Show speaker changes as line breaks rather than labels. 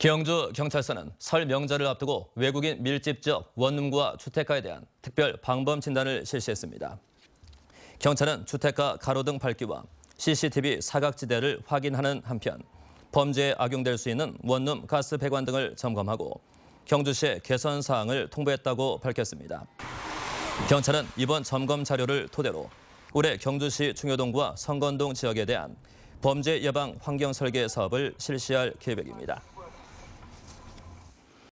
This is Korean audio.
경주 경찰서는 설 명절을 앞두고 외국인 밀집 지역 원룸과 주택가에 대한 특별 방범 진단을 실시했습니다. 경찰은 주택가 가로등 밝기와 CCTV 사각지대를 확인하는 한편 범죄에 악용될 수 있는 원룸 가스 배관 등을 점검하고 경주시의 개선 사항을 통보했다고 밝혔습니다. 경찰은 이번 점검 자료를 토대로 올해 경주시 중효동과 성건동 지역에 대한 범죄 예방 환경 설계 사업을 실시할 계획입니다.